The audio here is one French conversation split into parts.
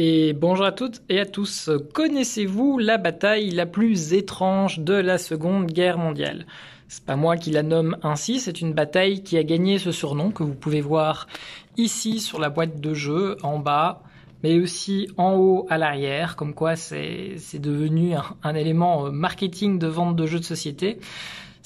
Et bonjour à toutes et à tous. Connaissez-vous la bataille la plus étrange de la Seconde Guerre mondiale C'est pas moi qui la nomme ainsi, c'est une bataille qui a gagné ce surnom que vous pouvez voir ici sur la boîte de jeu en bas, mais aussi en haut à l'arrière, comme quoi c'est devenu un élément euh, marketing de vente de jeux de société.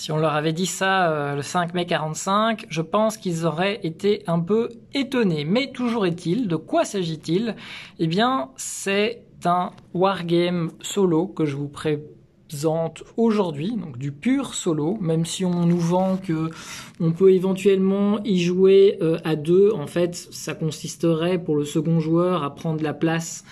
Si on leur avait dit ça euh, le 5 mai 45, je pense qu'ils auraient été un peu étonnés. Mais toujours est-il, de quoi s'agit-il Eh bien, c'est un wargame solo que je vous présente aujourd'hui, donc du pur solo, même si on nous vend que on peut éventuellement y jouer euh, à deux, en fait, ça consisterait pour le second joueur à prendre la place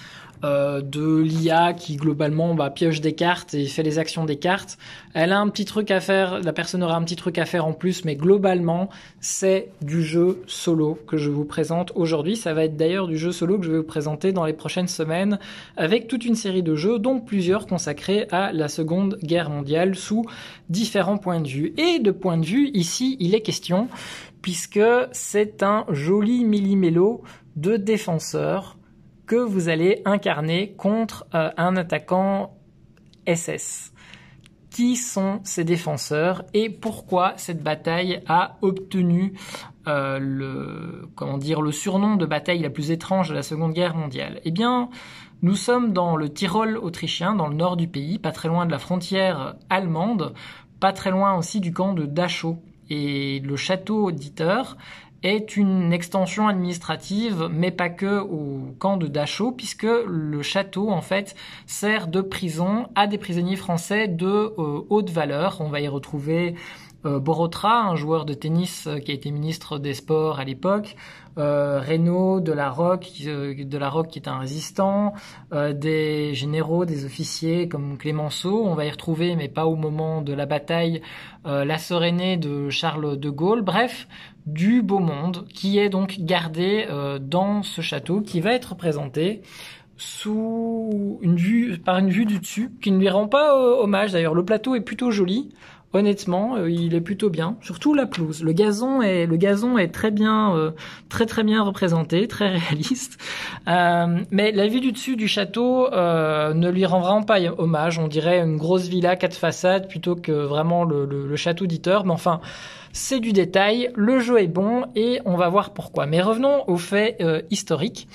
euh, de l'IA qui globalement bah, pioche des cartes et fait les actions des cartes. Elle a un petit truc à faire, la personne aura un petit truc à faire en plus, mais globalement c'est du jeu solo que je vous présente aujourd'hui. Ça va être d'ailleurs du jeu solo que je vais vous présenter dans les prochaines semaines avec toute une série de jeux, dont plusieurs consacrés à la Seconde Guerre mondiale sous différents points de vue. Et de point de vue, ici, il est question puisque c'est un joli millimélo de défenseur, que vous allez incarner contre euh, un attaquant SS. Qui sont ces défenseurs et pourquoi cette bataille a obtenu euh, le comment dire le surnom de bataille la plus étrange de la Seconde Guerre mondiale Eh bien, nous sommes dans le Tyrol autrichien, dans le nord du pays, pas très loin de la frontière allemande, pas très loin aussi du camp de Dachau. Et le château auditeur est une extension administrative, mais pas que au camp de Dachau, puisque le château, en fait, sert de prison à des prisonniers français de euh, haute valeur. On va y retrouver euh, Borotra, un joueur de tennis euh, qui a été ministre des Sports à l'époque, euh, de la Roque, euh, de la Roque qui est un résistant, euh, des généraux, des officiers comme Clémenceau. On va y retrouver, mais pas au moment de la bataille, euh, la sœur aînée de Charles de Gaulle. Bref, du beau monde qui est donc gardé dans ce château qui va être présenté sous une vue par une vue du dessus qui ne lui rend pas hommage d'ailleurs le plateau est plutôt joli Honnêtement, euh, il est plutôt bien. Surtout la pelouse. Le gazon est, le gazon est très bien, euh, très très bien représenté, très réaliste. Euh, mais la vue du dessus du château ne lui rend vraiment pas hommage. On dirait une grosse villa quatre façades plutôt que vraiment le, château d'Iter. Mais enfin, c'est du détail. Le jeu est bon et on va voir pourquoi. Mais revenons aux faits historiques.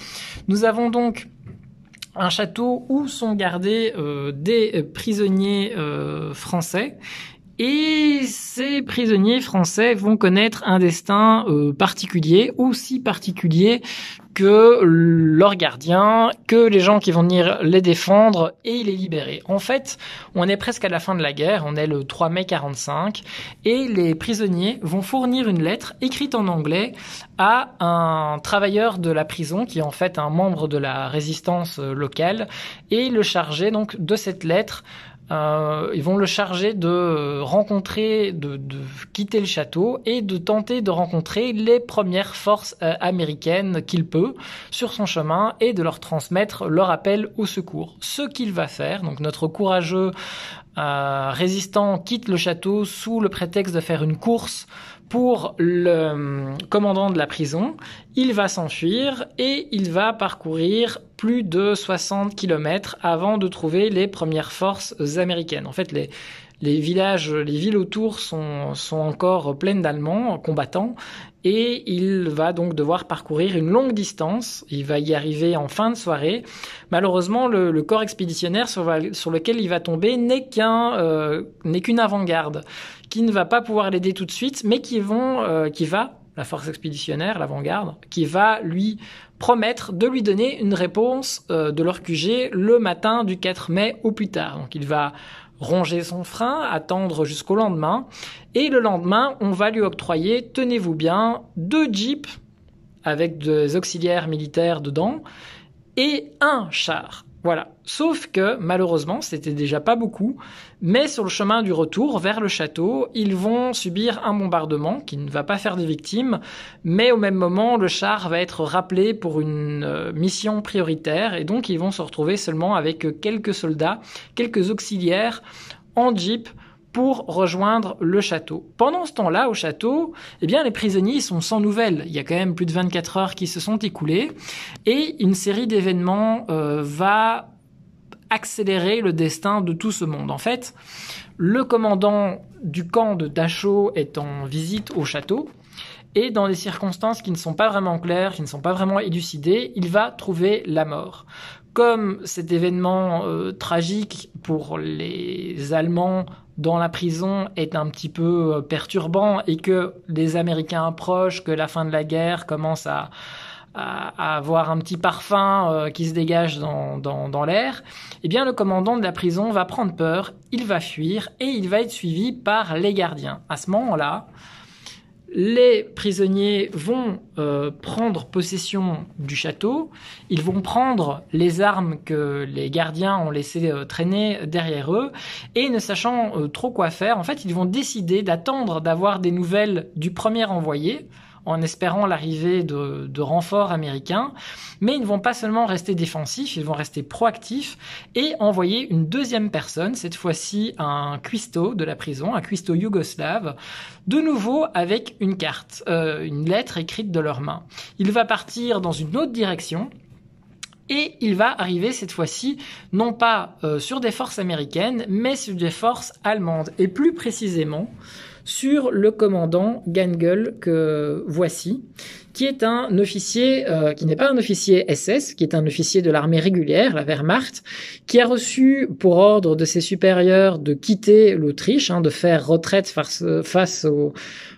Nous avons donc un château où sont gardés des prisonniers euh, français et ces prisonniers français vont connaître un destin euh, particulier, aussi particulier que leurs gardiens, que les gens qui vont venir les défendre et les libérer. En fait, on est presque à la fin de la guerre, on est le 3 mai 45, et les prisonniers vont fournir une lettre écrite en anglais à un travailleur de la prison, qui est en fait un membre de la résistance euh, locale, et le charger donc de cette lettre euh, ils vont le charger de rencontrer, de, quitter le château et de tenter de rencontrer les premières forces euh, américaines qu'il peut sur son chemin et de leur transmettre leur appel au secours. Ce qu'il va faire, donc notre courageux euh, résistant quitte le château sous le prétexte de faire une course pour le euh, commandant de la prison. Il va s'enfuir et il va parcourir plus de 60 kilomètres avant de trouver les premières forces américaines. En fait, les, les villages, les villes autour sont, encore pleines d'Allemands combattants et il va donc devoir parcourir une longue distance. Il va y arriver en fin de soirée. Malheureusement, le, corps expéditionnaire sur, lequel il va tomber n'est qu'un euh, qu'une avant-garde qui ne va pas pouvoir l'aider tout de suite, mais qui vont euh, qui va la force expéditionnaire, l'avant-garde, qui va lui promettre de lui donner une réponse euh, de leur QG le matin du 4 mai au plus tard. Donc il va ronger son frein, attendre jusqu'au lendemain. Et le lendemain, on va lui octroyer, tenez-vous bien, deux jeeps avec des auxiliaires militaires dedans et un char. Voilà. Sauf que, malheureusement, c'était déjà pas beaucoup, mais sur le chemin du retour vers le château, ils vont subir un bombardement qui ne va pas faire des victimes, mais au même moment, le char va être rappelé pour une euh, mission prioritaire, et donc ils vont se retrouver seulement avec quelques soldats, quelques auxiliaires, en jeep, pour rejoindre le château. Pendant ce temps-là, au château, eh bien, les prisonniers sont sans nouvelles. Il y a quand même plus de 24 heures qui se sont écoulées et une série d'événements euh, va accélérer le destin de tout ce monde. En fait, le commandant du camp de Dachau est en visite au château et dans des circonstances qui ne sont pas vraiment claires, qui ne sont pas vraiment élucidées, il va trouver la mort. Comme cet événement euh, tragique pour les Allemands dans la prison est un petit peu euh, perturbant et que les Américains approchent, que la fin de la guerre commence à, à, avoir un petit parfum euh, qui se dégage dans, l'air, eh bien le commandant de la prison va prendre peur, il va fuir et il va être suivi par les gardiens. À ce moment-là, les prisonniers vont euh, prendre possession du château, ils vont prendre les armes que les gardiens ont laissées euh, traîner derrière eux, et ne sachant trop quoi faire, en fait, ils vont décider d'attendre d'avoir des nouvelles du premier envoyé, en espérant l'arrivée de, renforts américains. Mais ils ne vont pas seulement rester défensifs, ils vont rester proactifs et envoyer une deuxième personne, cette fois-ci un cuistot de la prison, un cuistot yougoslave, de nouveau avec une carte, euh, une lettre écrite de leur main. Il va partir dans une autre direction. Et il va arriver cette fois-ci non pas euh, sur des forces américaines, mais sur des forces allemandes, et plus précisément sur le commandant Gangel que voici, qui est un officier, euh, qui n'est pas un officier SS, qui est un officier de l'armée régulière, la Wehrmacht, qui a reçu pour ordre de ses supérieurs de quitter l'Autriche, hein, de faire retraite face, aux,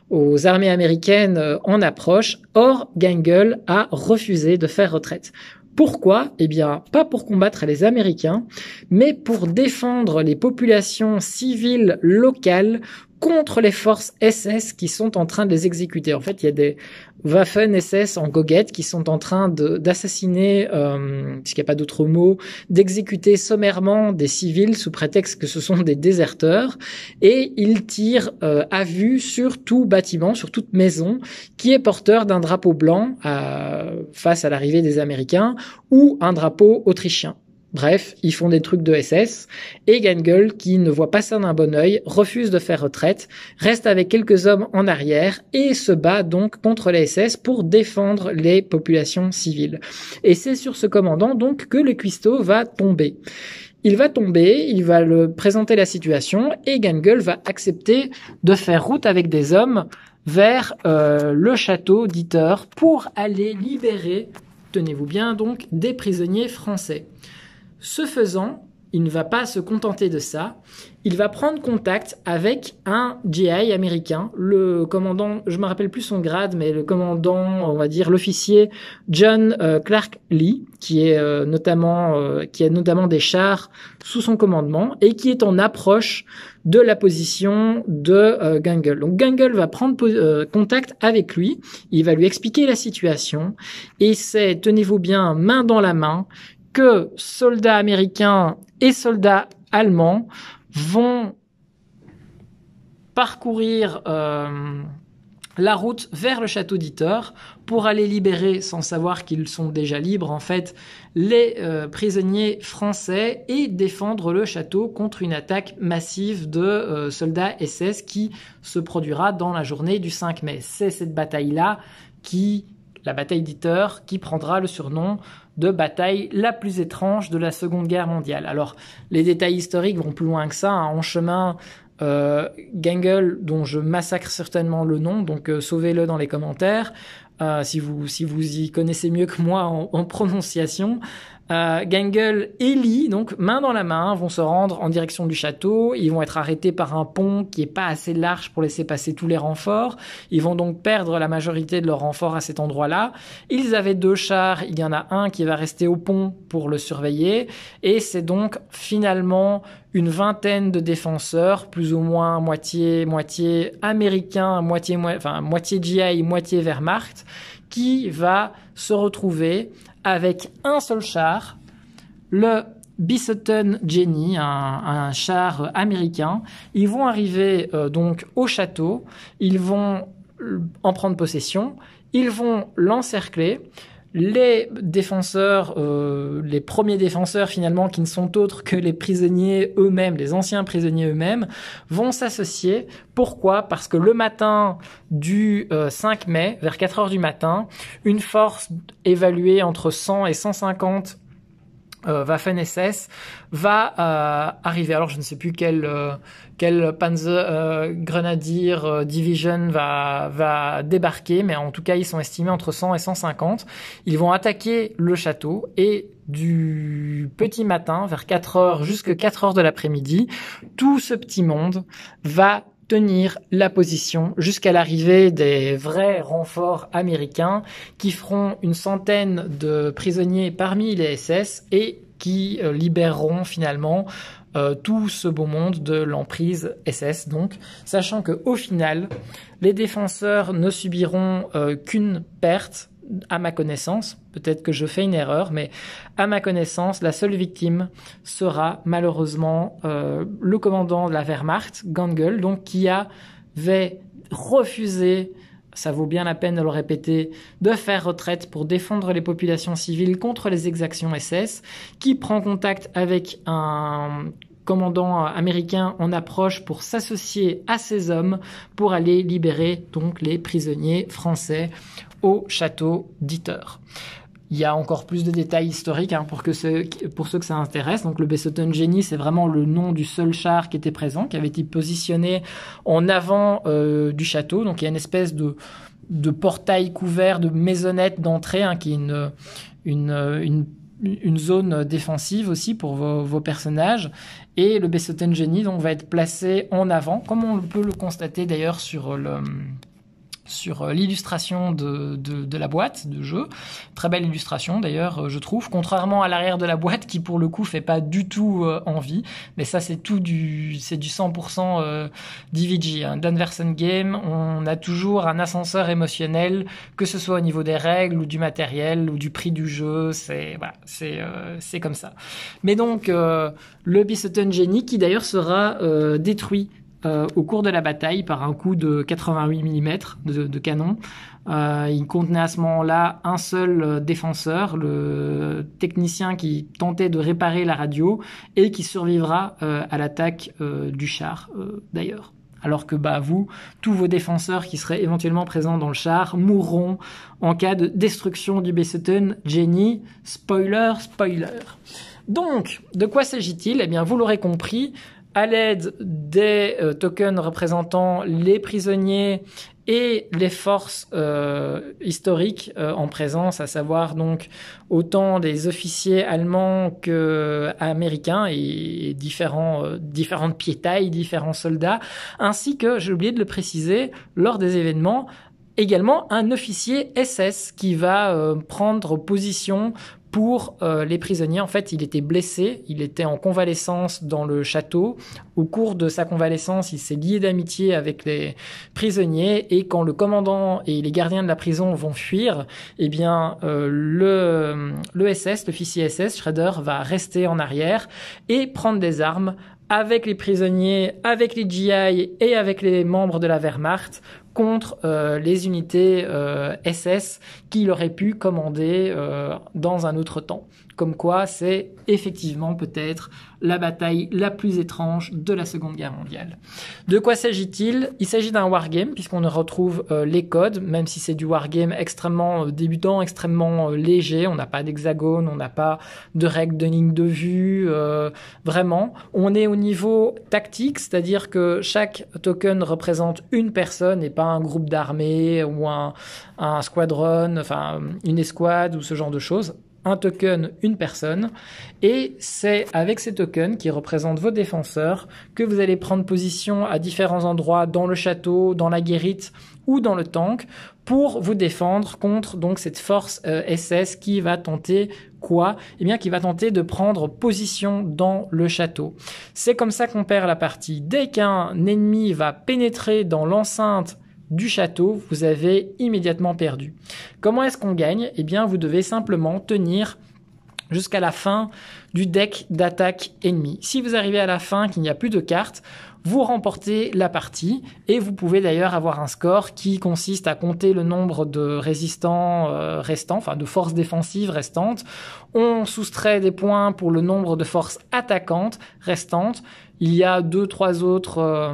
aux armées américaines euh, en approche. Or, Gangel a refusé de faire retraite. Pourquoi Eh bien, pas pour combattre les Américains, mais pour défendre les populations civiles locales contre les forces SS qui sont en train de les exécuter. En fait, il y a des, Waffen SS en goguette qui sont en train d'assassiner, euh, puisqu'il n'y a pas d'autre mot, d'exécuter sommairement des civils sous prétexte que ce sont des déserteurs. Et ils tirent euh, à vue sur tout bâtiment, sur toute maison qui est porteur d'un drapeau blanc euh, face à l'arrivée des Américains ou un drapeau autrichien. Bref, ils font des trucs de SS. Et Gengel, qui ne voit pas ça d'un bon oeil, refuse de faire retraite, reste avec quelques hommes en arrière et se bat donc contre les SS pour défendre les populations civiles. Et c'est sur ce commandant donc que le cuistot va tomber. Il va tomber, il va le présenter la situation et Gengel va accepter de faire route avec des hommes vers euh, le château d'Iter pour aller libérer, tenez-vous bien donc, des prisonniers français. Ce faisant, il ne va pas se contenter de ça. Il va prendre contact avec un GI américain, le commandant, je me rappelle plus son grade, mais le commandant, on va dire l'officier John euh, Clark Lee, qui est euh, notamment, euh, qui a notamment des chars sous son commandement et qui est en approche de la position de gangle Donc gangle va prendre contact avec lui, il va lui expliquer la situation et c'est tenez-vous bien main dans la main que soldats américains et soldats allemands vont parcourir euh, la route vers le château d'Itter pour aller libérer, sans savoir qu'ils sont déjà libres en fait, les euh, prisonniers français et défendre le château contre une attaque massive de euh, soldats SS qui se produira dans la journée du 5 mai. C'est cette bataille-là qui, la bataille d'Itter, qui prendra le surnom de bataille la plus étrange de la Seconde Guerre mondiale. Alors, les détails historiques vont plus loin que ça. Hein. En chemin, euh, Gengel, dont je massacre certainement le nom, donc euh, sauvez-le dans les commentaires euh, si, vous, si vous y connaissez mieux que moi en prononciation, euh, Gangle et Lee, donc main dans la main, vont se rendre en direction du château. Ils vont être arrêtés par un pont qui n'est pas assez large pour laisser passer tous les renforts. Ils vont donc perdre la majorité de leurs renforts à cet endroit-là. Ils avaient deux chars, il y en a un qui va rester au pont pour le surveiller. Et c'est donc finalement une vingtaine de défenseurs, plus ou moins moitié, moitié Américains, moitié, enfin, moitié GI, moitié Wehrmacht, qui va se retrouver avec un seul char, le Bisotten Jenny, un, char américain. Ils vont arriver euh, donc au château, ils vont euh, en prendre possession, ils vont l'encercler les défenseurs, euh, les premiers défenseurs finalement, qui ne sont autres que les prisonniers eux-mêmes, les anciens prisonniers eux-mêmes, vont s'associer. Pourquoi Parce que le matin du 5 euh, mai, vers 4 heures du matin, une force évaluée entre 100 et 150 euh, Waffen SS va euh, arriver. Alors je ne sais plus quel euh, Panzer euh, Grenadier euh, Division va va débarquer, mais en tout cas ils sont estimés entre 100 et 150. Ils vont attaquer le château et du petit matin vers 4 heures jusqu'à 4 heures de l'après-midi, tout ce petit monde va tenir la position jusqu'à l'arrivée des vrais renforts américains qui feront une centaine de prisonniers parmi les SS et qui euh, libéreront finalement euh, tout ce beau monde de l'emprise SS. Donc, sachant que au final, les défenseurs ne subiront euh, qu'une perte à ma connaissance, peut-être que je fais une erreur, mais à ma connaissance, la seule victime sera malheureusement euh, le commandant de la Wehrmacht, Gangel, donc qui avait refusé, ça vaut bien la peine de le répéter, de faire retraite pour défendre les populations civiles contre les exactions SS, qui prend contact avec un commandant américain en approche pour s'associer à ces hommes pour aller libérer donc les prisonniers français au château d'Iter. Il y a encore plus de détails historiques hein, pour, que ceux, pour ceux que ça intéresse. Donc le Bessotten Genie, c'est vraiment le nom du seul char qui était présent, qui avait été positionné en avant euh, du château. Donc il y a une espèce de, de portail couvert de maisonnette d'entrée, hein, qui est une une zone défensive aussi pour vos, personnages. Et le Bessoten Genie donc, va être placé en avant, comme on peut le constater d'ailleurs sur le sur euh, l'illustration de, la boîte de jeu. Très belle illustration d'ailleurs, euh, je trouve, contrairement à l'arrière de la boîte qui pour le coup fait pas du tout euh, envie. Mais ça c'est tout du c'est du 100% euh, DVG, hein. Game. On a toujours un ascenseur émotionnel, que ce soit au niveau des règles ou du matériel ou du prix du jeu. C'est comme ça. Mais donc le Biceton Genie qui d'ailleurs sera détruit euh, au cours de la bataille par un coup de 88 mm de, canon. Euh, il contenait à ce moment-là un seul euh, défenseur, le technicien qui tentait de réparer la radio et qui survivra à l'attaque du char d'ailleurs. Alors que bah vous, tous vos défenseurs qui seraient éventuellement présents dans le char mourront en cas de destruction du Bessetton Jenny. Spoiler, spoiler. Donc, de quoi s'agit-il Eh bien, vous l'aurez compris, à l'aide des euh, tokens représentant les prisonniers et les forces euh, historiques euh, en présence, à savoir donc autant des officiers allemands que américains et, différents, différentes piétailles, différents soldats, ainsi que, j'ai oublié de le préciser, lors des événements, également un officier SS qui va prendre position pour euh, les prisonniers. En fait, il était blessé, il était en convalescence dans le château. Au cours de sa convalescence, il s'est lié d'amitié avec les prisonniers et quand le commandant et les gardiens de la prison vont fuir, eh bien euh, le, le SS, l'officier SS, Schrader, va rester en arrière et prendre des armes avec les prisonniers, avec les GI et avec les membres de la Wehrmacht contre euh, les unités euh, SS qu'il aurait pu commander euh, dans un autre temps. Comme quoi, c'est effectivement peut-être la bataille la plus étrange de la Seconde Guerre mondiale. De quoi s'agit-il Il, s'agit d'un wargame, puisqu'on retrouve les codes, même si c'est du wargame extrêmement débutant, extrêmement léger. On n'a pas d'hexagone, on n'a pas de règles de ligne de vue, vraiment. On est au niveau tactique, c'est-à-dire que chaque token représente une personne et pas un groupe d'armée ou un, squadron, enfin une escouade ou ce genre de choses un token, une personne, et c'est avec ces tokens qui représentent vos défenseurs que vous allez prendre position à différents endroits dans le château, dans la guérite ou dans le tank pour vous défendre contre donc cette force SS euh, qui va tenter quoi Eh bien qui va tenter de prendre position dans le château. C'est comme ça qu'on perd la partie. Dès qu'un ennemi va pénétrer dans l'enceinte du château, vous avez immédiatement perdu. Comment est-ce qu'on gagne Eh bien, vous devez simplement tenir jusqu'à la fin du deck d'attaque ennemi. Si vous arrivez à la fin qu'il n'y a plus de cartes, vous remportez la partie et vous pouvez d'ailleurs avoir un score qui consiste à compter le nombre de résistants euh, restants, enfin de forces défensives restantes. On soustrait des points pour le nombre de forces attaquantes restantes. Il y a deux, trois autres euh,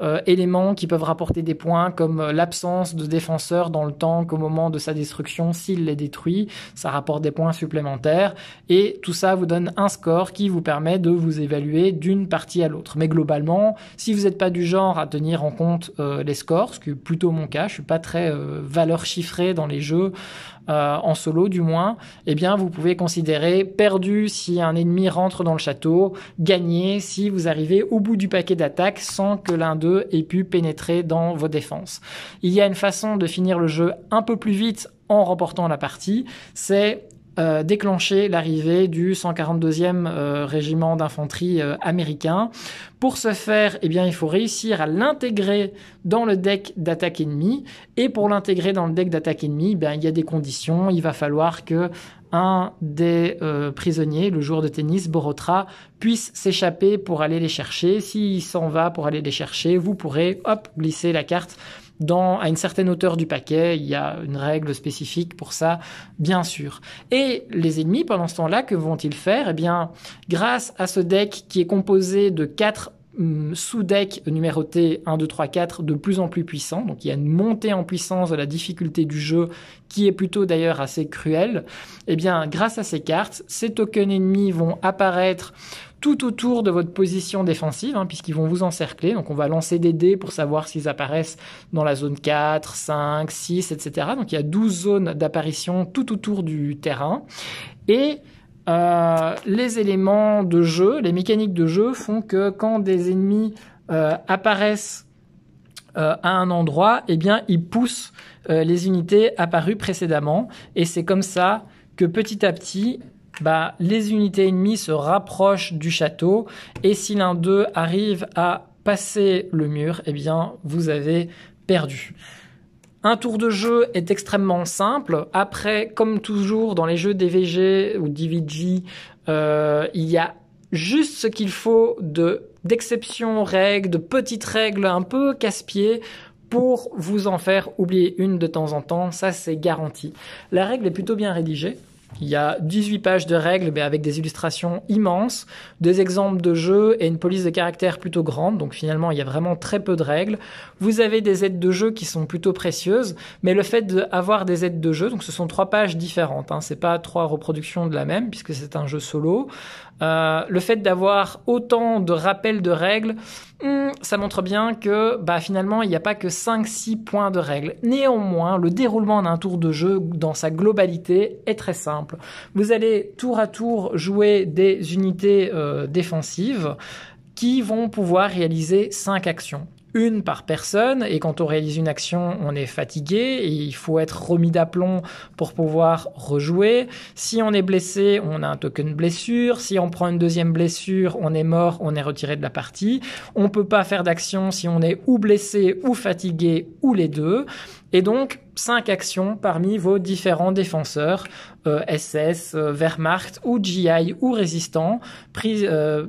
euh, éléments qui peuvent rapporter des points, comme euh, l'absence de défenseur dans le temps au moment de sa destruction, s'il les détruit, ça rapporte des points supplémentaires. Et tout ça vous donne un score qui vous permet de vous évaluer d'une partie à l'autre. Mais globalement, si vous n'êtes pas du genre à tenir en compte euh, les scores, ce qui est plutôt mon cas, je suis pas très valeur chiffrée dans les jeux, euh, en solo du moins, eh bien vous pouvez considérer perdu si un ennemi rentre dans le château, gagné si vous arrivez au bout du paquet d'attaques sans que l'un d'eux ait pu pénétrer dans vos défenses. Il y a une façon de finir le jeu un peu plus vite en remportant la partie, c'est euh, déclencher l'arrivée du 142e euh, régiment d'infanterie euh, américain. Pour ce faire, eh bien, il faut réussir à l'intégrer dans le deck d'attaque ennemie. Et pour l'intégrer dans le deck d'attaque ennemie, ben, il y a des conditions. Il va falloir que un des prisonniers, le joueur de tennis Borotra, puisse s'échapper pour aller les chercher. S'il s'en va pour aller les chercher, vous pourrez hop glisser la carte à une certaine hauteur du paquet, il y a une règle spécifique pour ça, bien sûr. Et les ennemis, pendant ce temps-là, que vont-ils faire Eh bien, grâce à ce deck qui est composé de quatre hum, sous decks numérotés 1, 2, 3, 4 de plus en plus puissants, Donc il y a une montée en puissance de la difficulté du jeu qui est plutôt d'ailleurs assez cruelle. Eh bien grâce à ces cartes, ces tokens ennemis vont apparaître tout autour de votre position défensive, hein, puisqu'ils vont vous encercler. Donc on va lancer des dés pour savoir s'ils apparaissent dans la zone 4, 5, 6, etc. Donc il y a 12 zones d'apparition tout autour du terrain. Et euh, les éléments de jeu, les mécaniques de jeu font que quand des ennemis euh, apparaissent euh, à un endroit, eh bien ils poussent les unités apparues précédemment. Et c'est comme ça que petit à petit, bah, les unités ennemies se rapprochent du château et si l'un d'eux arrive à passer le mur, eh bien, vous avez perdu. Un tour de jeu est extrêmement simple. Après, comme toujours dans les jeux DVG ou DVG, euh, il y a juste ce qu'il faut de d'exceptions, règles, de petites règles un peu casse-pieds pour vous en faire oublier une de temps en temps. Ça, c'est garanti. La règle est plutôt bien rédigée. Il y a 18 pages de règles, mais avec des illustrations immenses, des exemples de jeux et une police de caractères plutôt grande. Donc finalement, il y a vraiment très peu de règles. Vous avez des aides de jeu qui sont plutôt précieuses, mais le fait d'avoir des aides de jeu, donc ce sont trois pages différentes. Hein, c'est pas trois reproductions de la même puisque c'est un jeu solo. Euh, le fait d'avoir autant de rappels de règles, hmm, ça montre bien que bah, finalement, il n'y a pas que 5-6 points de règles. Néanmoins, le déroulement d'un tour de jeu dans sa globalité est très simple. Vous allez tour à tour jouer des unités euh, défensives qui vont pouvoir réaliser 5 actions une par personne. Et quand on réalise une action, on est fatigué et il faut être remis d'aplomb pour pouvoir rejouer. Si on est blessé, on a un token blessure. Si on prend une deuxième blessure, on est mort, on est retiré de la partie. On peut pas faire d'action si on est ou blessé ou fatigué ou les deux. Et donc, cinq actions parmi vos différents défenseurs, SS, euh, euh, Wehrmacht ou GI ou résistants, prise... Euh,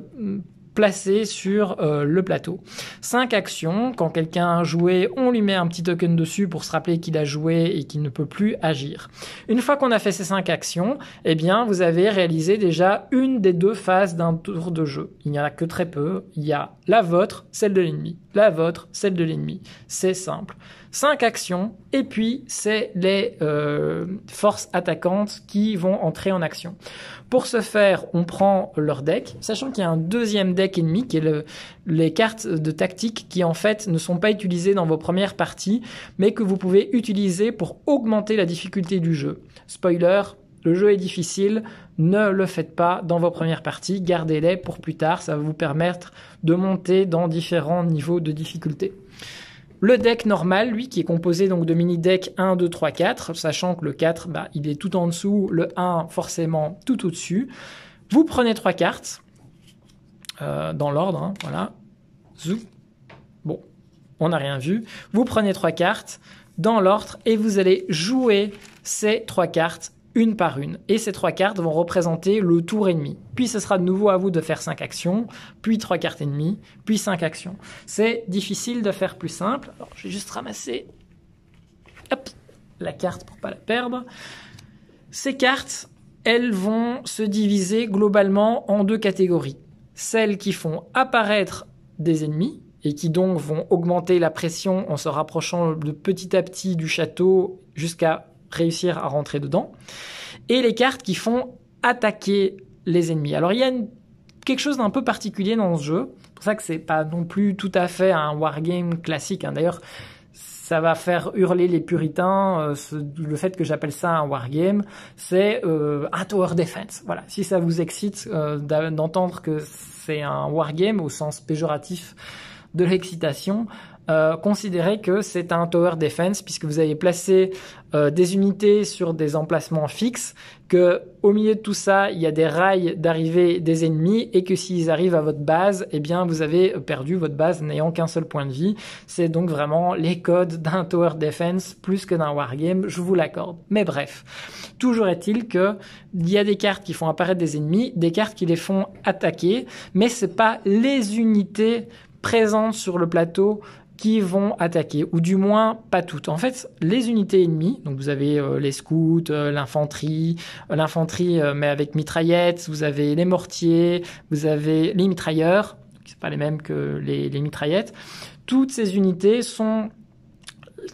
placé sur euh, le plateau. Cinq actions. Quand quelqu'un a joué, on lui met un petit token dessus pour se rappeler qu'il a joué et qu'il ne peut plus agir. Une fois qu'on a fait ces cinq actions, eh bien, vous avez réalisé déjà une des deux phases d'un tour de jeu. Il n'y en a que très peu. Il y a la vôtre, celle de l'ennemi. La vôtre, celle de l'ennemi. C'est simple. 5 actions, et puis c'est les euh, forces attaquantes qui vont entrer en action. Pour ce faire, on prend leur deck, sachant qu'il y a un deuxième deck ennemi qui est les cartes de tactique qui en fait ne sont pas utilisées dans vos premières parties, mais que vous pouvez utiliser pour augmenter la difficulté du jeu. Spoiler, le jeu est difficile, ne le faites pas dans vos premières parties, gardez-les pour plus tard, ça va vous permettre de monter dans différents niveaux de difficulté. Le deck normal, lui, qui est composé donc de mini deck 1, 2, 3, 4, sachant que le 4, bah, il est tout en dessous, le 1, forcément, tout au-dessus. Vous prenez trois cartes, euh, dans l'ordre, hein, voilà. Zou. Bon, on n'a rien vu. Vous prenez trois cartes, dans l'ordre, et vous allez jouer ces trois cartes une par une. Et ces trois cartes vont représenter le tour ennemi. Puis ce sera de nouveau à vous de faire cinq actions, puis trois cartes ennemies, puis cinq actions. C'est difficile de faire plus simple. Alors, je vais juste ramasser la carte pour pas la perdre. Ces cartes, elles vont se diviser globalement en deux catégories. Celles qui font apparaître des ennemis, et qui donc vont augmenter la pression en se rapprochant de petit à petit du château jusqu'à réussir à rentrer dedans, et les cartes qui font attaquer les ennemis. Alors il y a quelque chose d'un peu particulier dans ce jeu, c'est pour ça que c'est pas non plus tout à fait un wargame classique. Hein. D'ailleurs, ça va faire hurler les puritains. Euh, le fait que j'appelle ça un wargame, c'est euh, un tower defense. Voilà. Si ça vous excite euh, d'entendre que c'est un wargame au sens péjoratif de l'excitation, euh, considérez que c'est un tower defense puisque vous avez placé euh, des unités sur des emplacements fixes, que au milieu de tout ça, il y a des rails d'arrivée des ennemis et que s'ils arrivent à votre base, eh bien vous avez perdu votre base n'ayant qu'un seul point de vie. C'est donc vraiment les codes d'un tower defense plus que d'un wargame, je vous l'accorde. Mais bref, toujours est-il que il y a des cartes qui font apparaître des ennemis, des cartes qui les font attaquer, mais c'est pas les unités présentes sur le plateau qui vont attaquer, ou du moins pas toutes. En fait, les unités ennemies, donc vous avez euh, les scouts, euh, l'infanterie, euh, l'infanterie mais avec mitraillettes, vous avez les mortiers, vous avez les mitrailleurs, qui sont pas les mêmes que les, les mitraillettes. Toutes ces unités sont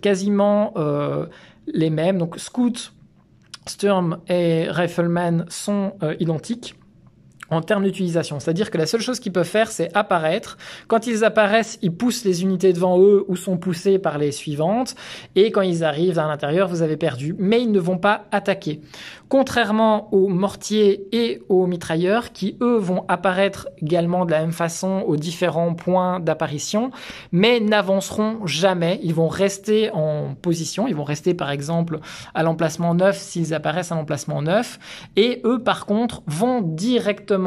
quasiment les mêmes. Donc scouts, Sturm et Rifleman sont identiques en termes d'utilisation. C'est-à-dire que la seule chose qu'ils peuvent faire, c'est apparaître. Quand ils apparaissent, ils poussent les unités devant eux ou sont poussés par les suivantes. Et quand ils arrivent à l'intérieur, vous avez perdu. Mais ils ne vont pas attaquer. Contrairement aux mortiers et aux mitrailleurs, qui eux vont apparaître également de la même façon aux différents points d'apparition, mais n'avanceront jamais. Ils vont rester en position. Ils vont rester par exemple à l'emplacement 9 s'ils apparaissent à l'emplacement 9. Et eux par contre vont directement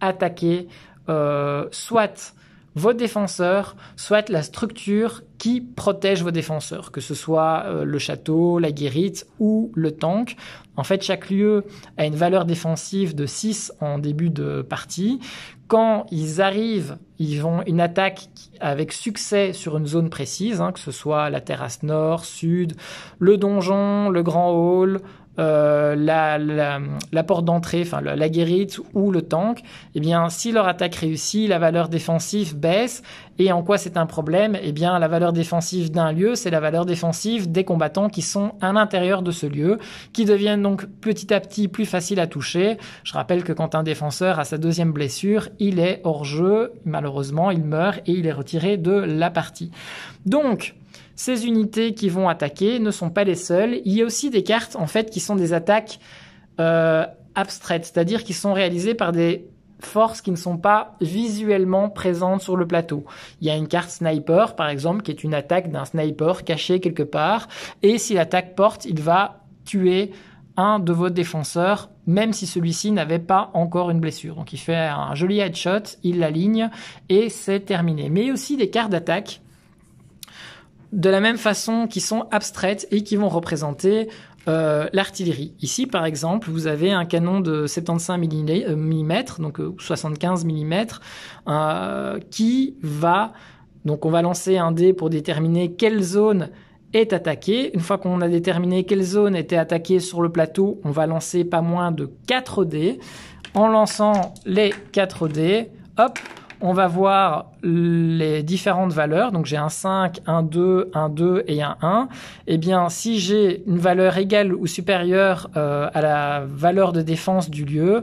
attaquer euh, soit vos défenseurs, soit la structure qui protège vos défenseurs, que ce soit euh, le château, la guérite ou le tank. En fait, chaque lieu a une valeur défensive de 6 en début de partie. Quand ils arrivent, ils vont une attaque avec succès sur une zone précise, hein, que ce soit la terrasse nord, sud, le donjon, le grand hall, euh, la, porte d'entrée, enfin la, guérite ou le tank, eh bien si leur attaque réussit, la valeur défensive baisse. Et en quoi c'est un problème Eh bien la valeur défensive d'un lieu, c'est la valeur défensive des combattants qui sont à l'intérieur de ce lieu, qui deviennent donc petit à petit plus faciles à toucher. Je rappelle que quand un défenseur a sa deuxième blessure, il est hors jeu, malheureusement, il meurt et il est retiré de la partie. Donc, ces unités qui vont attaquer ne sont pas les seules. Il y a aussi des cartes en fait qui sont des attaques euh, abstraites, c'est-à-dire qui sont réalisées par des forces qui ne sont pas visuellement présentes sur le plateau. Il y a une carte sniper, par exemple, qui est une attaque d'un sniper caché quelque part, et si l'attaque porte, il va tuer un de vos défenseurs, même si celui-ci n'avait pas encore une blessure. Donc il fait un joli headshot, il l'aligne, et c'est terminé. Mais il y a aussi des cartes d'attaque de la même façon qui sont abstraites et qui vont représenter euh, l'artillerie. Ici, par exemple, vous avez un canon de 75 mm, euh, donc 75 euh, mm, qui va... Donc on va lancer un dé pour déterminer quelle zone est attaquée. Une fois qu'on a déterminé quelle zone était attaquée sur le plateau, on va lancer pas moins de 4 dés. En lançant les 4 dés, hop, on va voir les différentes valeurs. Donc j'ai un 5, un 2, un 2 et un 1. Eh bien, si j'ai une valeur égale ou supérieure euh, à la valeur de défense du lieu,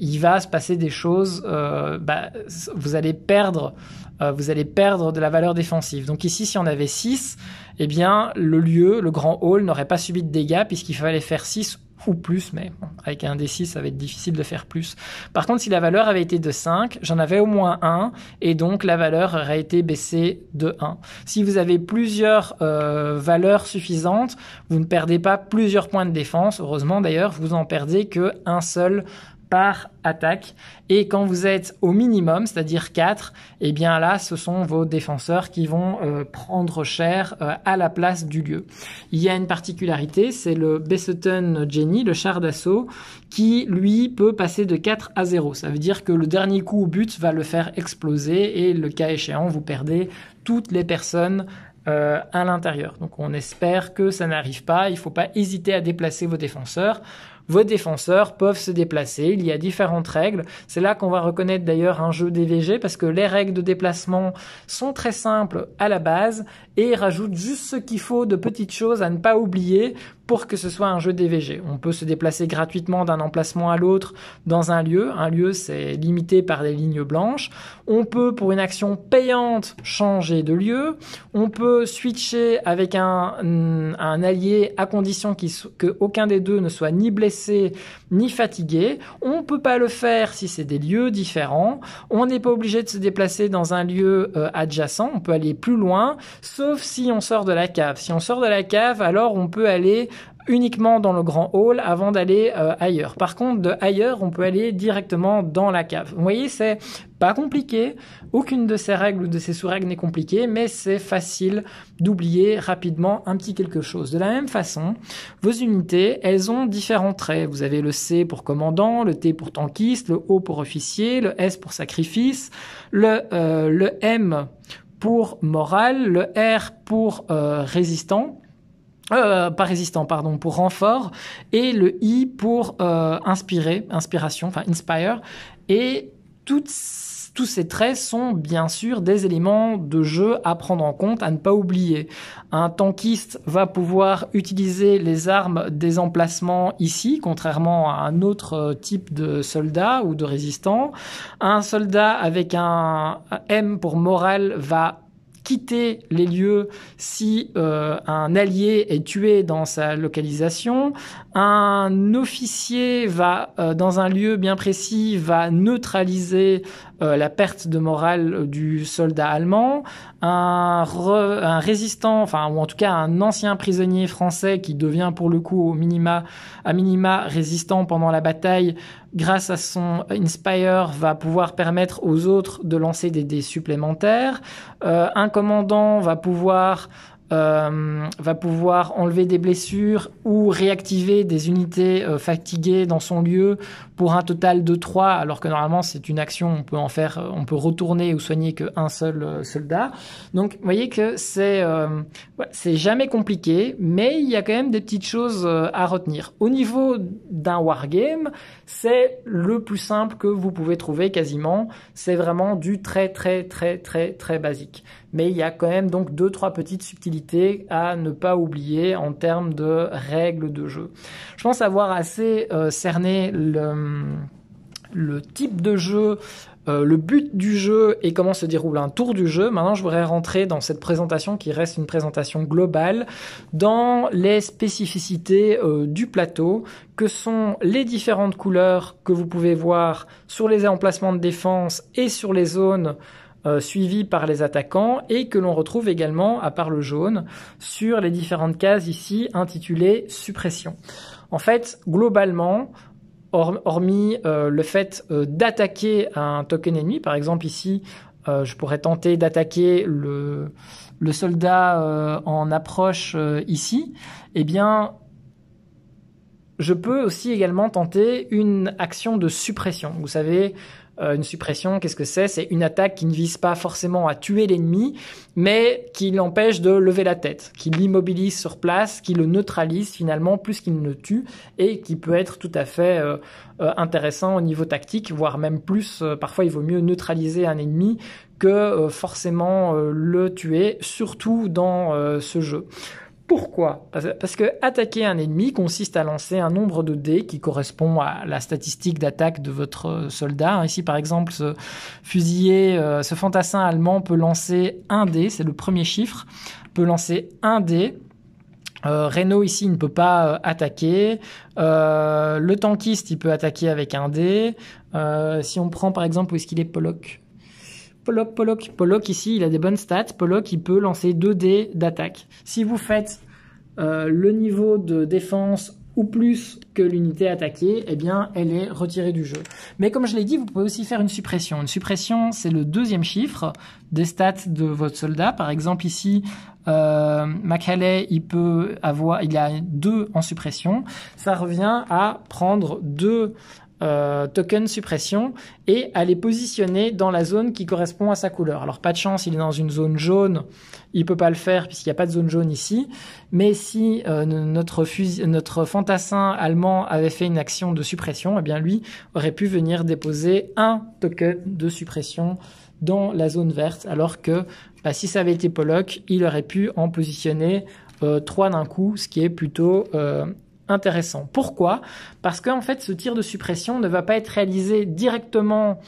il va se passer des choses. Euh, bah, vous allez perdre, euh, vous allez perdre de la valeur défensive. Donc ici, si on avait 6, eh bien le lieu, le grand hall, n'aurait pas subi de dégâts puisqu'il fallait faire 6 ou plus, mais avec un D6, ça va être difficile de faire plus. Par contre, si la valeur avait été de 5, j'en avais au moins un, et donc la valeur aurait été baissée de 1. Si vous avez plusieurs euh, valeurs suffisantes, vous ne perdez pas plusieurs points de défense. Heureusement d'ailleurs, vous en perdez que un seul par attaque. Et quand vous êtes au minimum, c'est-à-dire 4, eh bien là, ce sont vos défenseurs qui vont euh, prendre cher euh, à la place du lieu. Il y a une particularité, c'est le Besseton Jenny, le char d'assaut, qui lui peut passer de 4 à 0. Ça veut dire que le dernier coup au but va le faire exploser et le cas échéant, vous perdez toutes les personnes euh, à l'intérieur. Donc on espère que ça n'arrive pas, il ne faut pas hésiter à déplacer vos défenseurs vos défenseurs peuvent se déplacer. Il y a différentes règles. C'est là qu'on va reconnaître d'ailleurs un jeu DVG parce que les règles de déplacement sont très simples à la base et rajoutent juste ce qu'il faut de petites choses à ne pas oublier pour que ce soit un jeu DVG. On peut se déplacer gratuitement d'un emplacement à l'autre dans un lieu. Un lieu, c'est limité par des lignes blanches. On peut, pour une action payante, changer de lieu. On peut switcher avec un, allié à condition qu'aucun des deux ne soit ni blessé ni fatigué. On peut pas le faire si c'est des lieux différents. On n'est pas obligé de se déplacer dans un lieu euh, adjacent. On peut aller plus loin, sauf si on sort de la cave. Si on sort de la cave, alors on peut aller uniquement dans le grand hall avant d'aller euh, ailleurs. Par contre, de ailleurs, on peut aller directement dans la cave. Vous voyez, c'est pas compliqué. Aucune de ces règles ou de ces sous-règles n'est compliquée, mais c'est facile d'oublier rapidement un petit quelque chose. De la même façon, vos unités, elles ont différents traits. Vous avez le C pour commandant, le T pour tankiste, le O pour officier, le S pour sacrifice, le, euh, le M pour morale, le R pour euh, résistant euh, pas résistant, pardon, pour renfort, et le I pour euh, inspirer, inspiration, enfin inspire. Et tous ces traits sont bien sûr des éléments de jeu à prendre en compte, à ne pas oublier. Un tankiste va pouvoir utiliser les armes des emplacements ici, contrairement à un autre euh, type de soldat ou de résistant. Un soldat avec un M pour morale va quitter les lieux si euh, un allié est tué dans sa localisation, un officier va euh, dans un lieu bien précis va neutraliser euh, la perte de morale euh, du soldat allemand. Un, résistant, enfin ou en tout cas un ancien prisonnier français qui devient pour le coup au minima, à minima résistant pendant la bataille, grâce à son inspire, va pouvoir permettre aux autres de lancer des dés supplémentaires. un commandant va pouvoir euh, va pouvoir enlever des blessures ou réactiver des unités euh, fatiguées dans son lieu pour un total de 3, alors que normalement c'est une action, on peut en faire, on peut retourner ou soigner qu'un seul euh, soldat. Donc vous voyez que c'est c'est jamais compliqué, mais il y a quand même des petites choses à retenir. Au niveau d'un wargame, c'est le plus simple que vous pouvez trouver quasiment, c'est vraiment du très très très très très basique mais il y a quand même donc deux trois petites subtilités à ne pas oublier en termes de règles de jeu. Je pense avoir assez euh, cerné le, type de jeu, euh, le but du jeu et comment se déroule un tour du jeu. Maintenant, je voudrais rentrer dans cette présentation qui reste une présentation globale, dans les spécificités euh, du plateau, que sont les différentes couleurs que vous pouvez voir sur les emplacements de défense et sur les zones euh, suivi par les attaquants et que l'on retrouve également, à part le jaune, sur les différentes cases ici intitulées suppression. En fait, globalement, hormis euh, le fait euh, d'attaquer un token ennemi, par exemple ici, je pourrais tenter d'attaquer le, le, soldat en approche ici, eh bien, je peux aussi également tenter une action de suppression. Vous savez, euh, une suppression, qu'est-ce que c'est C'est une attaque qui ne vise pas forcément à tuer l'ennemi, mais qui l'empêche de lever la tête, qui l'immobilise sur place, qui le neutralise finalement plus qu'il ne le tue, et qui peut être tout à fait euh, euh, intéressant au niveau tactique, voire même plus. parfois, il vaut mieux neutraliser un ennemi que forcément le tuer, surtout dans ce jeu. Pourquoi Parce que attaquer un ennemi consiste à lancer un nombre de dés qui correspond à la statistique d'attaque de votre euh, soldat. Hein, ici, par exemple, ce fusilier, euh, ce fantassin allemand peut lancer un dé, c'est le premier chiffre, peut lancer un dé. Euh, ici il ne peut pas euh, attaquer. le tankiste il peut attaquer avec un dé. si on prend par exemple où est-ce qu'il est Pollock Pollock, Pollock, Pollock ici, il a des bonnes stats. Pollock, il peut lancer 2 dés d'attaque. Si vous faites euh, le niveau de défense ou plus que l'unité attaquée, eh bien, elle est retirée du jeu. Mais comme je l'ai dit, vous pouvez aussi faire une suppression. Une suppression, c'est le deuxième chiffre des stats de votre soldat. Par exemple, ici, euh, il peut avoir, il a deux en suppression. Ça revient à prendre deux euh, token suppression et à les positionner dans la zone qui correspond à sa couleur. Alors pas de chance, il est dans une zone jaune, il peut pas le faire puisqu'il n'y a pas de zone jaune ici. Mais si euh, notre, fantassin allemand avait fait une action de suppression, eh bien lui aurait pu venir déposer un token de suppression dans la zone verte, alors que bah, si ça avait été Pollock, il aurait pu en positionner euh, trois d'un coup, ce qui est plutôt intéressant. Pourquoi Parce qu'en fait, ce tir de suppression ne va pas être réalisé directement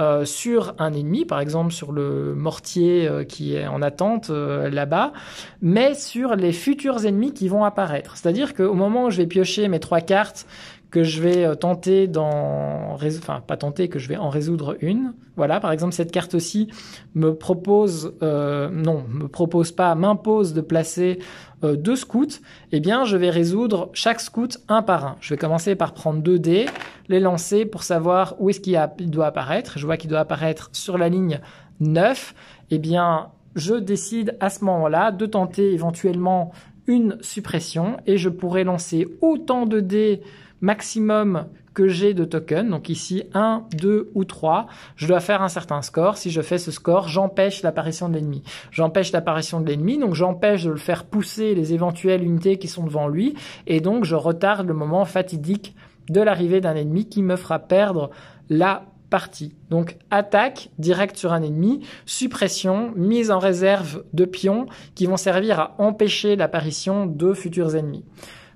euh, sur un ennemi, par exemple sur le mortier euh, qui est en attente euh, là-bas, mais sur les futurs ennemis qui vont apparaître. C'est-à-dire qu'au moment où je vais piocher mes trois cartes que je vais euh, tenter d'en enfin pas tenter, que je vais en résoudre une. Voilà, par exemple cette carte aussi me propose, euh, non, me propose pas, m'impose de placer euh, deux scouts. Eh bien, je vais résoudre chaque scout un par un. Je vais commencer par prendre deux dés, les lancer pour savoir où est-ce qu'il doit apparaître. Je vois qu'il doit apparaître sur la ligne 9. Eh bien, je décide à ce moment-là de tenter éventuellement une suppression et je pourrais lancer autant de dés maximum que j'ai de tokens, donc ici 1, 2 ou 3, je dois faire un certain score. Si je fais ce score, j'empêche l'apparition de l'ennemi. J'empêche l'apparition de l'ennemi, donc j'empêche de le faire pousser les éventuelles unités qui sont devant lui, et donc je retarde le moment fatidique de l'arrivée d'un ennemi qui me fera perdre la partie. Donc attaque directe sur un ennemi, suppression, mise en réserve de pions qui vont servir à empêcher l'apparition de futurs ennemis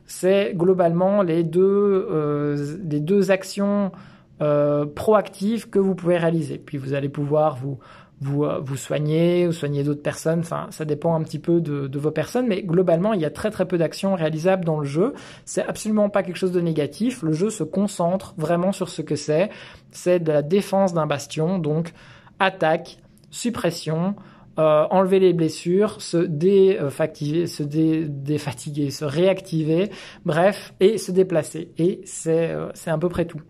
c'est globalement les deux, euh, deux actions euh, proactives que vous pouvez réaliser. Puis vous allez pouvoir euh, vous, soigner ou soigner d'autres personnes. Enfin, ça dépend un petit peu de, de, vos personnes, mais globalement, il y a très très peu d'actions réalisables dans le jeu. C'est absolument pas quelque chose de négatif. Le jeu se concentre vraiment sur ce que c'est. C'est de la défense d'un bastion, donc attaque, suppression, euh, enlever les blessures, se, euh, se défatiguer, se réactiver, bref, et se déplacer. Et euh, c'est à peu près tout.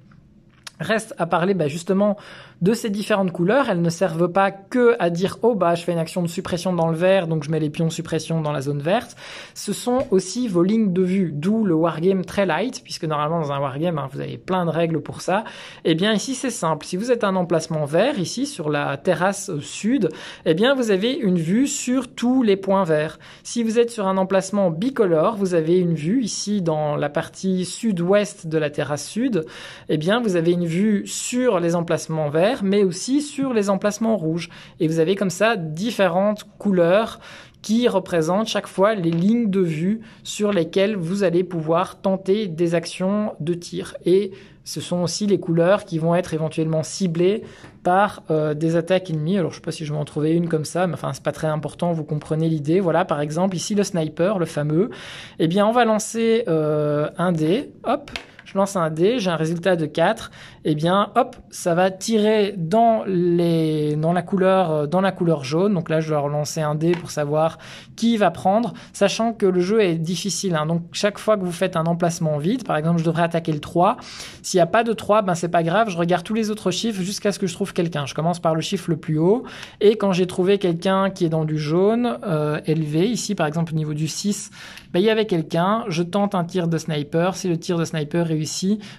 Reste à parler bah, justement de ces différentes couleurs, elles ne servent pas que à dire oh bah je fais une action de suppression dans le vert, donc je mets les pions de suppression dans la zone verte. Ce sont aussi vos lignes de vue, d'où le wargame très light, puisque normalement dans un wargame hein, vous avez plein de règles pour ça. Eh bien ici c'est simple. Si vous êtes un emplacement vert ici sur la terrasse sud, eh bien vous avez une vue sur tous les points verts. Si vous êtes sur un emplacement bicolore, vous avez une vue ici dans la partie sud-ouest de la terrasse sud. Eh bien vous avez une vue sur les emplacements verts mais aussi sur les emplacements rouges. Et vous avez comme ça différentes couleurs qui représentent chaque fois les lignes de vue sur lesquelles vous allez pouvoir tenter des actions de tir. Et ce sont aussi les couleurs qui vont être éventuellement ciblées par euh, des attaques ennemies. Alors je ne sais pas si je vais en trouver une comme ça, mais enfin c'est pas très important, vous comprenez l'idée. Voilà, par exemple ici le sniper, le fameux. Eh bien on va lancer euh, un dé, hop, je lance un dé, j'ai un résultat de 4, et eh bien hop, ça va tirer dans, les, dans, la couleur, euh, dans la couleur jaune. Donc là, je dois relancer un dé pour savoir qui va prendre, sachant que le jeu est difficile. Hein. Donc chaque fois que vous faites un emplacement vide, par exemple, je devrais attaquer le 3. S'il n'y a pas de 3, ben c'est pas grave, je regarde tous les autres chiffres jusqu'à ce que je trouve quelqu'un. Je commence par le chiffre le plus haut, et quand j'ai trouvé quelqu'un qui est dans du jaune euh, élevé, ici par exemple au niveau du 6, ben, il y avait quelqu'un, je tente un tir de sniper, si le tir de sniper réussit,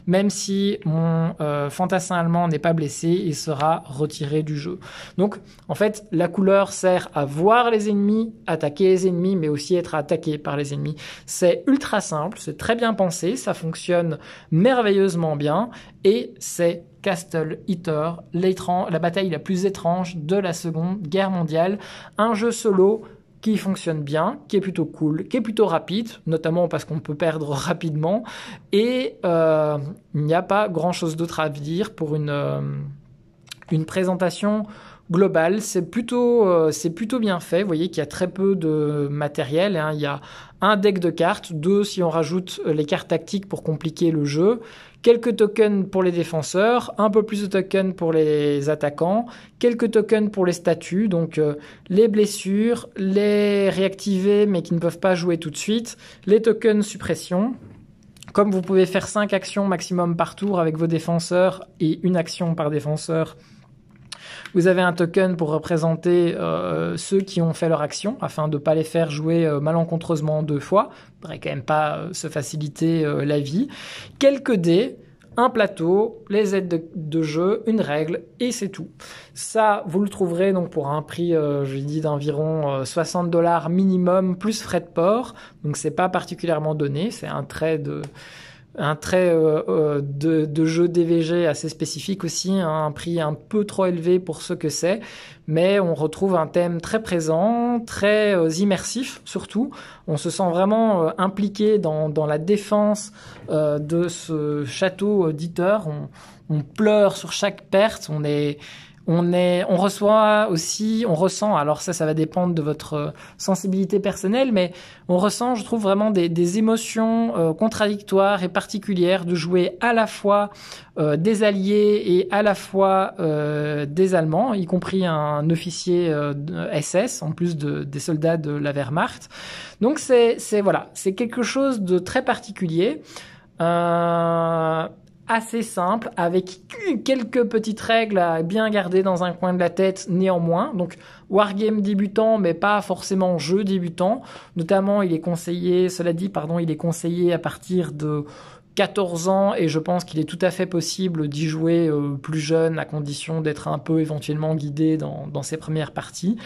même si mon euh, fantassin allemand n'est pas blessé, il sera retiré du jeu. Donc, en fait, la couleur sert à voir les ennemis, attaquer les ennemis, mais aussi être attaqué par les ennemis. C'est ultra simple, c'est très bien pensé, ça fonctionne merveilleusement bien et c'est Castle Eater, la bataille la plus étrange de la Seconde Guerre mondiale. Un jeu solo qui fonctionne bien, qui est plutôt cool, qui est plutôt rapide, notamment parce qu'on peut perdre rapidement. Et euh, il n'y a pas grand-chose d'autre à dire pour une, euh, une présentation globale. C'est plutôt, euh, plutôt bien fait. Vous voyez qu'il y a très peu de matériel. Hein. Il y a un deck de cartes, deux si on rajoute les cartes tactiques pour compliquer le jeu quelques tokens pour les défenseurs, un peu plus de tokens pour les attaquants, quelques tokens pour les statuts, donc euh, les blessures, les réactivés mais qui ne peuvent pas jouer tout de suite, les tokens suppression. Comme vous pouvez faire 5 actions maximum par tour avec vos défenseurs et une action par défenseur vous avez un token pour représenter euh, ceux qui ont fait leur action afin de ne pas les faire jouer euh, malencontreusement deux fois. Il faudrait quand même pas euh, se faciliter la vie. Quelques dés, un plateau, les aides de, jeu, une règle et c'est tout. Ça, vous le trouverez donc pour un prix, je dis d'environ 60 dollars minimum plus frais de port. Donc n'est pas particulièrement donné, c'est un trait de un trait euh, euh, de, de, jeu DVG assez spécifique aussi, hein, un prix un peu trop élevé pour ce que c'est, mais on retrouve un thème très présent, très euh, immersif surtout. On se sent vraiment impliqué dans, dans, la défense de ce château auditeur. On, on pleure sur chaque perte, on est on, est, on reçoit aussi, on ressent, alors ça, ça va dépendre de votre euh, sensibilité personnelle, mais on ressent, je trouve, vraiment des, émotions euh, contradictoires et particulières de jouer à la fois euh, des alliés et à la fois des Allemands, y compris un officier de SS, en plus de, des soldats de la Wehrmacht. Donc c'est voilà, c'est quelque chose de très particulier assez simple, avec quelques petites règles à bien garder dans un coin de la tête néanmoins. Donc wargame débutant, mais pas forcément jeu débutant. Notamment, il est conseillé, cela dit, pardon, il est conseillé à partir de 14 ans et je pense qu'il est tout à fait possible d'y jouer euh, plus jeune à condition d'être un peu éventuellement guidé dans, ses premières parties.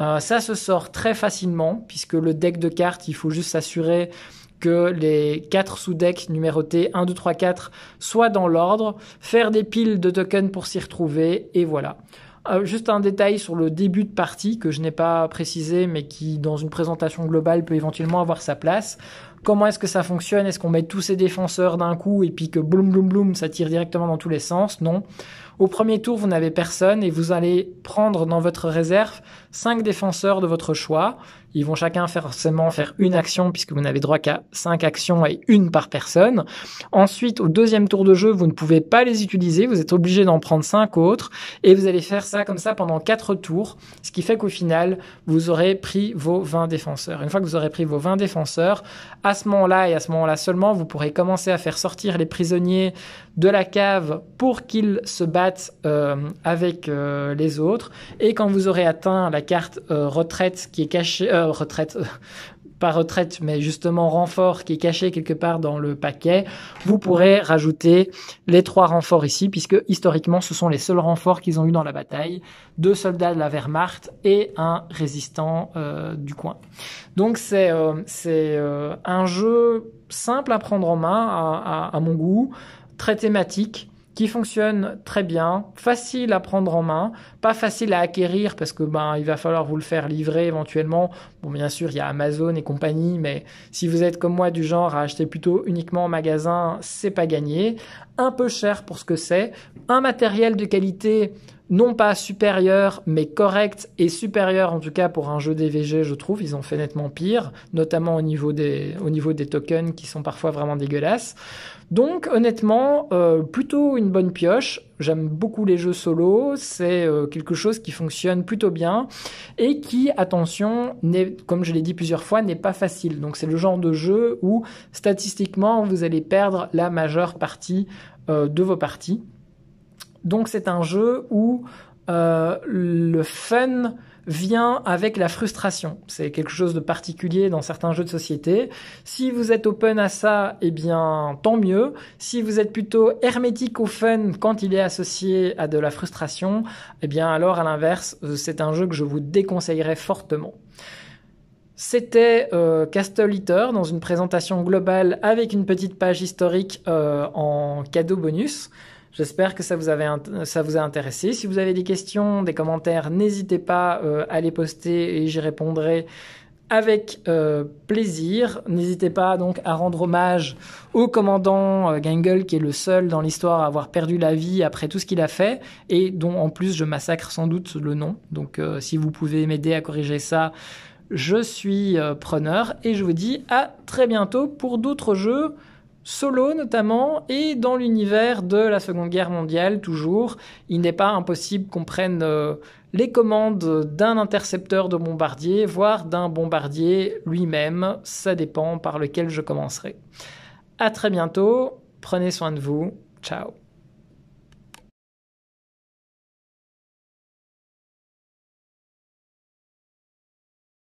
Euh, ça se sort très facilement puisque le deck de cartes, il faut juste s'assurer que les quatre sous-decks numérotés 1, 2, 3, 4 soient dans l'ordre, faire des piles de tokens pour s'y retrouver, et voilà. Euh, juste un détail sur le début de partie que je n'ai pas précisé, mais qui dans une présentation globale peut éventuellement avoir sa place. Comment est-ce que ça fonctionne Est-ce qu'on met tous ses défenseurs d'un coup et puis que boum boum boum ça tire directement dans tous les sens Non. Au premier tour, vous n'avez personne et vous allez prendre dans votre réserve 5 défenseurs de votre choix. Ils vont chacun forcément faire une action puisque vous n'avez droit qu'à 5 actions et une par personne. Ensuite, au deuxième tour de jeu, vous ne pouvez pas les utiliser. Vous êtes obligé d'en prendre 5 autres et vous allez faire ça comme ça pendant 4 tours. Ce qui fait qu'au final, vous aurez pris vos 20 défenseurs. Une fois que vous aurez pris vos 20 défenseurs, à ce moment-là et à ce moment-là seulement, vous pourrez commencer à faire sortir les prisonniers de la cave pour qu'ils se battent euh, avec euh, les autres. Et quand vous aurez atteint la carte euh, retraite qui est cachée, euh, retraite, euh, pas retraite, mais justement renfort qui est caché quelque part dans le paquet, vous pourrez rajouter les trois renforts ici, puisque historiquement ce sont les seuls renforts qu'ils ont eu dans la bataille, deux soldats de la Wehrmacht et un résistant du coin. Donc c'est un jeu simple à prendre en main à mon goût, très thématique, qui fonctionne très bien, facile à prendre en main, pas facile à acquérir parce que ben il va falloir vous le faire livrer éventuellement. Bon bien sûr, il y a Amazon et compagnie, mais si vous êtes comme moi du genre à acheter plutôt uniquement en magasin, c'est pas gagné. Un peu cher pour ce que c'est, un matériel de qualité non pas supérieure, mais correct et supérieur en tout cas pour un jeu DVG, je trouve. Ils ont fait nettement pire, notamment au niveau des, au niveau des tokens qui sont parfois vraiment dégueulasses. Donc honnêtement, euh, plutôt une bonne pioche. J'aime beaucoup les jeux solo, c'est euh, quelque chose qui fonctionne plutôt bien et qui, attention, comme je l'ai dit plusieurs fois, n'est pas facile. Donc c'est le genre de jeu où statistiquement vous allez perdre la majeure partie euh, de vos parties. Donc c'est un jeu où euh, le fun vient avec la frustration. C'est quelque chose de particulier dans certains jeux de société. Si vous êtes open à ça, eh bien, tant mieux. Si vous êtes plutôt hermétique au fun quand il est associé à de la frustration, eh bien, alors à l'inverse, euh, c'est un jeu que je vous déconseillerais fortement. C'était euh, Castle Eater dans une présentation globale avec une petite page historique en cadeau bonus. J'espère que ça vous, a intéressé. Si vous avez des questions, des commentaires, n'hésitez pas euh, à les poster et j'y répondrai avec euh, plaisir. N'hésitez pas donc à rendre hommage au commandant euh, Gangle qui est le seul dans l'histoire à avoir perdu la vie après tout ce qu'il a fait, et dont en plus je massacre sans doute le nom. Donc si vous pouvez m'aider à corriger ça, je suis preneur, et je vous dis à très bientôt pour d'autres jeux solo notamment, et dans l'univers de la Seconde Guerre mondiale toujours. Il n'est pas impossible qu'on prenne euh, les commandes d'un intercepteur de bombardier, voire d'un bombardier lui-même. Ça dépend par lequel je commencerai. À très bientôt, prenez soin de vous, ciao.